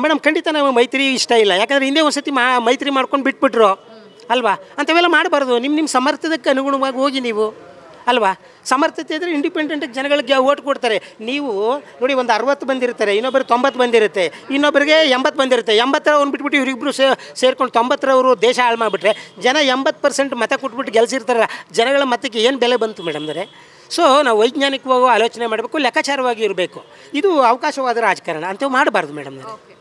madam ಖಂಡಿತ ನಮಗೆ ಮೈತ್ರಿ ಇಷ್ಟ ಇಲ್ಲ ಯಾಕಂದರೆ ಹಿಂದೆ ಒಂದ್ಸತಿ ಮಾ ಮೈತ್ರಿ ಮಾಡ್ಕೊಂಡು ಬಿಟ್ಬಿಟ್ರು ಅಲ್ವಾ ಅಂಥವೆಲ್ಲ ಮಾಡಬಾರ್ದು ನಿಮ್ಮ ನಿಮ್ಮ ಸಮರ್ಥದಕ್ಕೆ ಅನುಗುಣವಾಗಿ ಹೋಗಿ ನೀವು ಅಲ್ವಾ ಸಮರ್ಥತೆ ಇದ್ದರೆ ಇಂಡಿಪೆಂಡೆಂಟಾಗಿ ಜನಗಳಿಗೆ ಓಟ್ ಕೊಡ್ತಾರೆ ನೀವು ನೋಡಿ ಒಂದು ಅರವತ್ತು ಬಂದಿರ್ತಾರೆ ಇನ್ನೊಬ್ಬರಿಗೆ ತೊಂಬತ್ತು ಬಂದಿರುತ್ತೆ ಇನ್ನೊಬ್ಬರಿಗೆ ಎಂಬತ್ತು ಬಂದಿರುತ್ತೆ ಎಂಬತ್ತರ ಒಂದು ಬಿಟ್ಬಿಟ್ಟು ಇವರಿಬ್ಬರು ಸೇ ಸೇರ್ಕೊಂಡು ತೊಂಬತ್ತರವರು ದೇಶ ಹಾಳು ಮಾಡಿಬಿಟ್ರೆ ಜನ ಎಂಬತ್ತು ಪರ್ಸೆಂಟ್ ಮತ ಕೊಟ್ಬಿಟ್ಟು ಗೆಲ್ಸಿರ್ತಾರೆ ಜನಗಳ ಮತಕ್ಕೆ ಏನು ಬೆಲೆ ಬಂತು ಅಂದರೆ ಸೊ ನಾವು ವೈಜ್ಞಾನಿಕವಾಗಿ ಆಲೋಚನೆ ಮಾಡಬೇಕು ಲೆಕ್ಕಾಚಾರವಾಗಿ ಇರಬೇಕು ಇದು ಅವಕಾಶವಾದ ರಾಜಕಾರಣ ಅಂತೇವು ಮಾಡಬಾರ್ದು ಮೇಡಮ್